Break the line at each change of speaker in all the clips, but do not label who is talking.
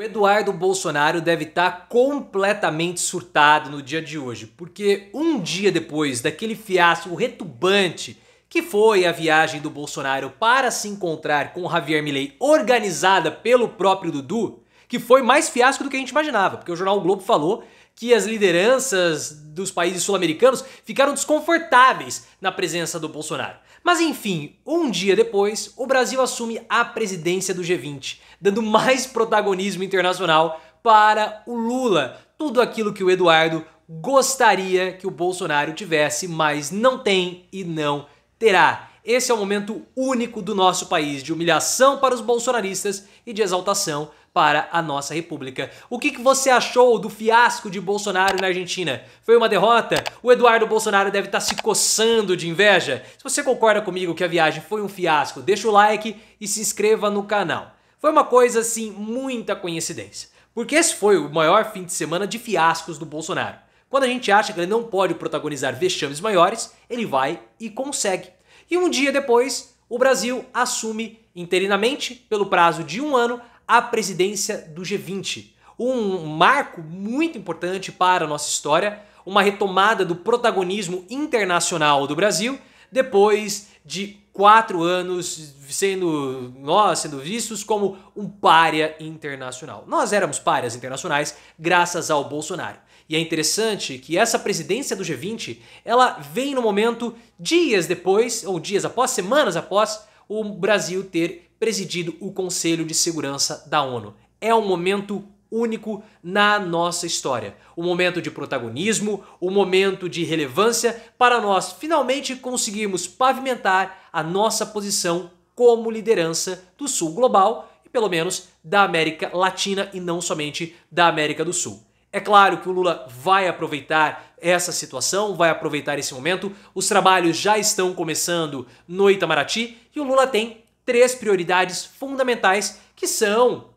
O Eduardo Bolsonaro deve estar tá completamente surtado no dia de hoje, porque um dia depois daquele fiasco retumbante que foi a viagem do Bolsonaro para se encontrar com Javier Milei organizada pelo próprio Dudu, que foi mais fiasco do que a gente imaginava, porque o jornal o Globo falou que as lideranças dos países sul-americanos ficaram desconfortáveis na presença do Bolsonaro. Mas enfim, um dia depois, o Brasil assume a presidência do G20, dando mais protagonismo internacional para o Lula, tudo aquilo que o Eduardo gostaria que o Bolsonaro tivesse, mas não tem e não terá. Esse é o momento único do nosso país de humilhação para os bolsonaristas e de exaltação para a nossa república. O que, que você achou do fiasco de Bolsonaro na Argentina? Foi uma derrota? O Eduardo Bolsonaro deve estar tá se coçando de inveja? Se você concorda comigo que a viagem foi um fiasco, deixa o like e se inscreva no canal. Foi uma coisa assim, muita coincidência. Porque esse foi o maior fim de semana de fiascos do Bolsonaro. Quando a gente acha que ele não pode protagonizar vexames maiores, ele vai e consegue. E um dia depois, o Brasil assume interinamente, pelo prazo de um ano, a presidência do G20. Um marco muito importante para a nossa história, uma retomada do protagonismo internacional do Brasil depois de quatro anos sendo nós sendo vistos como um pária internacional. Nós éramos párias internacionais graças ao Bolsonaro. E é interessante que essa presidência do G20, ela vem no momento dias depois ou dias após, semanas após o Brasil ter presidido o Conselho de Segurança da ONU. É um momento único na nossa história. Um momento de protagonismo, um momento de relevância para nós finalmente conseguirmos pavimentar a nossa posição como liderança do Sul global e pelo menos da América Latina e não somente da América do Sul. É claro que o Lula vai aproveitar essa situação, vai aproveitar esse momento. Os trabalhos já estão começando no Itamaraty e o Lula tem três prioridades fundamentais que são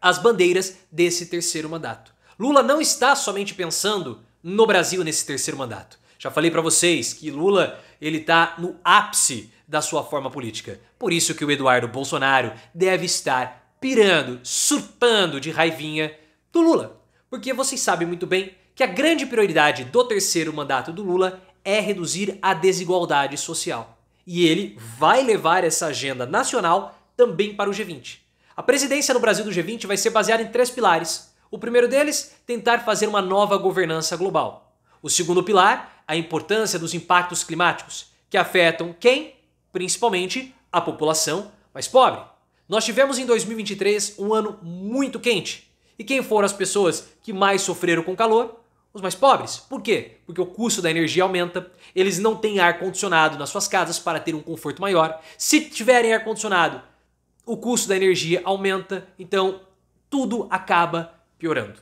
as bandeiras desse terceiro mandato. Lula não está somente pensando no Brasil nesse terceiro mandato. Já falei para vocês que Lula ele está no ápice da sua forma política. Por isso que o Eduardo Bolsonaro deve estar pirando, surpando de raivinha do Lula. Porque vocês sabem muito bem que a grande prioridade do terceiro mandato do Lula é reduzir a desigualdade social e ele vai levar essa agenda nacional também para o G20. A presidência no Brasil do G20 vai ser baseada em três pilares. O primeiro deles, tentar fazer uma nova governança global. O segundo pilar, a importância dos impactos climáticos, que afetam quem? Principalmente a população mais pobre. Nós tivemos em 2023 um ano muito quente. E quem foram as pessoas que mais sofreram com calor? os mais pobres. Por quê? Porque o custo da energia aumenta, eles não têm ar condicionado nas suas casas para ter um conforto maior. Se tiverem ar condicionado, o custo da energia aumenta, então tudo acaba piorando.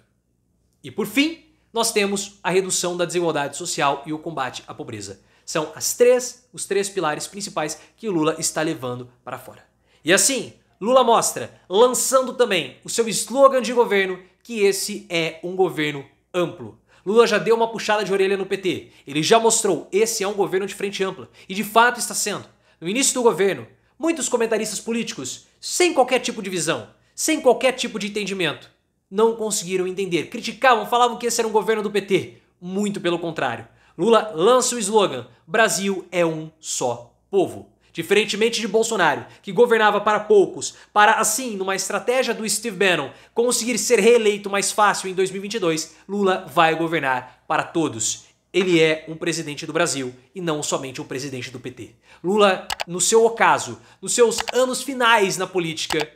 E por fim, nós temos a redução da desigualdade social e o combate à pobreza. São as três, os três pilares principais que Lula está levando para fora. E assim, Lula mostra, lançando também o seu slogan de governo, que esse é um governo amplo, Lula já deu uma puxada de orelha no PT. Ele já mostrou, esse é um governo de frente ampla. E de fato está sendo. No início do governo, muitos comentaristas políticos, sem qualquer tipo de visão, sem qualquer tipo de entendimento, não conseguiram entender. Criticavam, falavam que esse era um governo do PT. Muito pelo contrário. Lula lança o slogan: Brasil é um só povo. Diferentemente de Bolsonaro, que governava para poucos, para assim, numa estratégia do Steve Bannon, conseguir ser reeleito mais fácil em 2022, Lula vai governar para todos. Ele é um presidente do Brasil e não somente um presidente do PT. Lula, no seu ocaso, nos seus anos finais na política,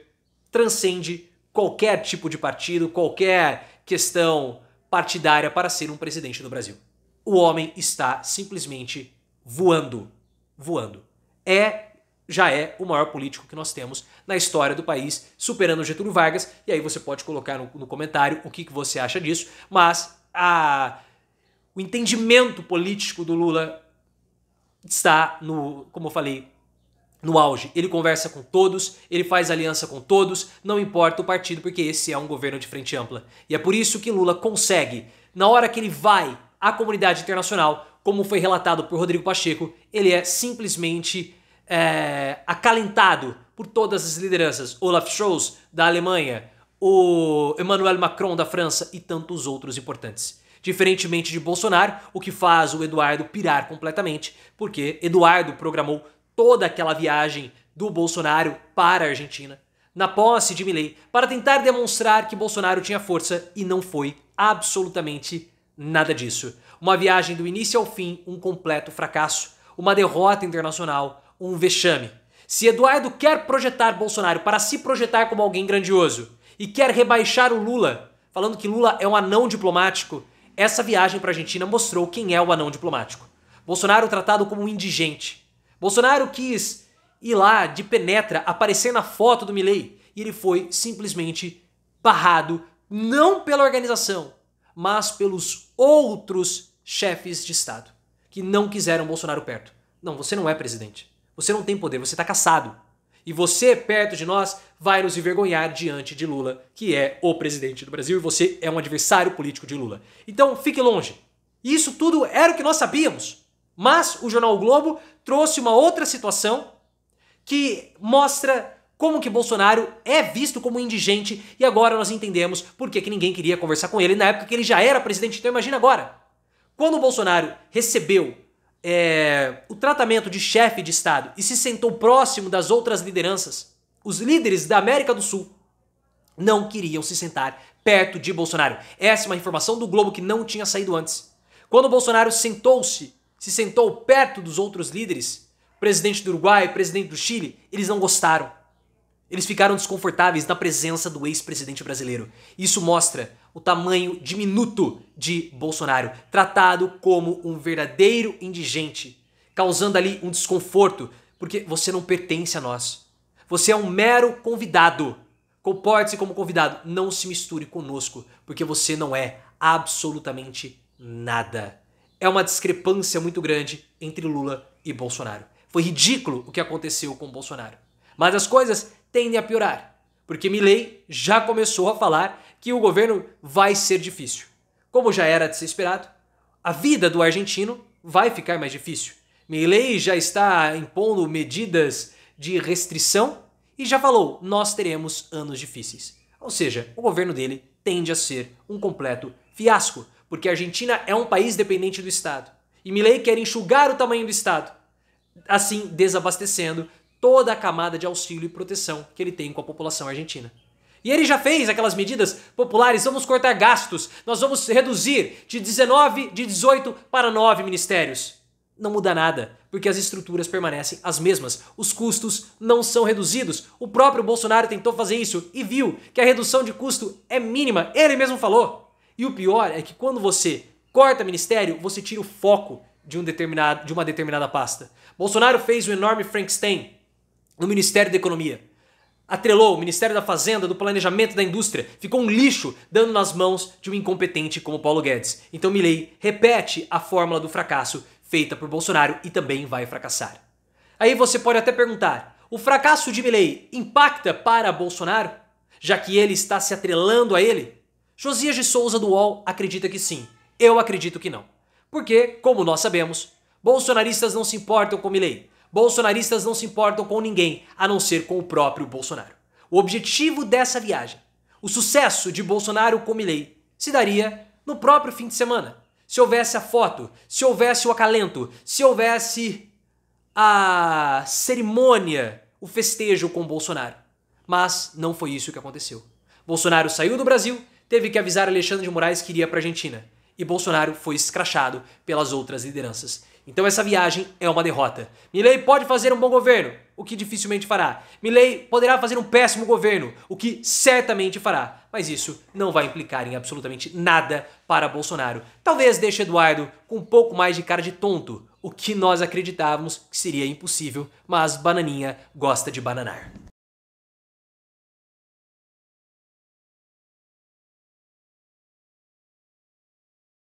transcende qualquer tipo de partido, qualquer questão partidária para ser um presidente do Brasil. O homem está simplesmente voando. Voando é já é o maior político que nós temos na história do país, superando Getúlio Vargas. E aí você pode colocar no, no comentário o que, que você acha disso. Mas a, o entendimento político do Lula está no, como eu falei, no auge. Ele conversa com todos, ele faz aliança com todos, não importa o partido, porque esse é um governo de frente ampla. E é por isso que Lula consegue, na hora que ele vai à comunidade internacional, como foi relatado por Rodrigo Pacheco, ele é simplesmente é, acalentado por todas as lideranças, Olaf Scholz da Alemanha, o Emmanuel Macron da França e tantos outros importantes. Diferentemente de Bolsonaro, o que faz o Eduardo pirar completamente, porque Eduardo programou toda aquela viagem do Bolsonaro para a Argentina, na posse de Milley, para tentar demonstrar que Bolsonaro tinha força e não foi absolutamente nada disso. Uma viagem do início ao fim, um completo fracasso, uma derrota internacional, um vexame. Se Eduardo quer projetar Bolsonaro para se projetar como alguém grandioso e quer rebaixar o Lula, falando que Lula é um anão diplomático, essa viagem para a Argentina mostrou quem é o anão diplomático. Bolsonaro tratado como um indigente. Bolsonaro quis ir lá de penetra, aparecer na foto do Milley, e ele foi simplesmente barrado, não pela organização, mas pelos outros chefes de Estado que não quiseram Bolsonaro perto. Não, você não é presidente. Você não tem poder, você está caçado. E você, perto de nós, vai nos envergonhar diante de Lula, que é o presidente do Brasil e você é um adversário político de Lula. Então, fique longe. Isso tudo era o que nós sabíamos. Mas o jornal o Globo trouxe uma outra situação que mostra como que Bolsonaro é visto como indigente e agora nós entendemos por que, que ninguém queria conversar com ele na época que ele já era presidente. Então imagina agora. Quando o Bolsonaro recebeu é, o tratamento de chefe de Estado e se sentou próximo das outras lideranças, os líderes da América do Sul não queriam se sentar perto de Bolsonaro. Essa é uma informação do Globo que não tinha saído antes. Quando Bolsonaro sentou-se, se sentou perto dos outros líderes, presidente do Uruguai, presidente do Chile, eles não gostaram. Eles ficaram desconfortáveis na presença do ex-presidente brasileiro. Isso mostra o tamanho diminuto de Bolsonaro, tratado como um verdadeiro indigente, causando ali um desconforto, porque você não pertence a nós. Você é um mero convidado. Comporte-se como convidado, não se misture conosco, porque você não é absolutamente nada. É uma discrepância muito grande entre Lula e Bolsonaro. Foi ridículo o que aconteceu com Bolsonaro. Mas as coisas tendem a piorar, porque Milley já começou a falar que o governo vai ser difícil. Como já era de ser esperado, a vida do argentino vai ficar mais difícil. Milley já está impondo medidas de restrição e já falou: nós teremos anos difíceis. Ou seja, o governo dele tende a ser um completo fiasco, porque a Argentina é um país dependente do Estado. E Milley quer enxugar o tamanho do Estado, assim desabastecendo toda a camada de auxílio e proteção que ele tem com a população argentina. E ele já fez aquelas medidas populares, vamos cortar gastos, nós vamos reduzir de 19, de 18 para 9 ministérios. Não muda nada, porque as estruturas permanecem as mesmas, os custos não são reduzidos. O próprio Bolsonaro tentou fazer isso e viu que a redução de custo é mínima, ele mesmo falou. E o pior é que quando você corta ministério, você tira o foco de, um determinado, de uma determinada pasta. Bolsonaro fez o um enorme Frankenstein no Ministério da Economia Atrelou o Ministério da Fazenda, do Planejamento da Indústria, ficou um lixo dando nas mãos de um incompetente como Paulo Guedes. Então Milley repete a fórmula do fracasso feita por Bolsonaro e também vai fracassar. Aí você pode até perguntar: o fracasso de Milley impacta para Bolsonaro, já que ele está se atrelando a ele? Josias de Souza do UOL acredita que sim. Eu acredito que não. Porque, como nós sabemos, bolsonaristas não se importam com Milley. Bolsonaristas não se importam com ninguém, a não ser com o próprio Bolsonaro. O objetivo dessa viagem, o sucesso de Bolsonaro com Milley, se daria no próprio fim de semana. Se houvesse a foto, se houvesse o acalento, se houvesse a cerimônia, o festejo com Bolsonaro. Mas não foi isso que aconteceu. Bolsonaro saiu do Brasil, teve que avisar Alexandre de Moraes que iria para a Argentina. E Bolsonaro foi escrachado pelas outras lideranças. Então essa viagem é uma derrota. Milley pode fazer um bom governo, o que dificilmente fará. Milley poderá fazer um péssimo governo, o que certamente fará. Mas isso não vai implicar em absolutamente nada para Bolsonaro. Talvez deixe Eduardo com um pouco mais de cara de tonto, o que nós acreditávamos que seria impossível, mas Bananinha gosta de bananar.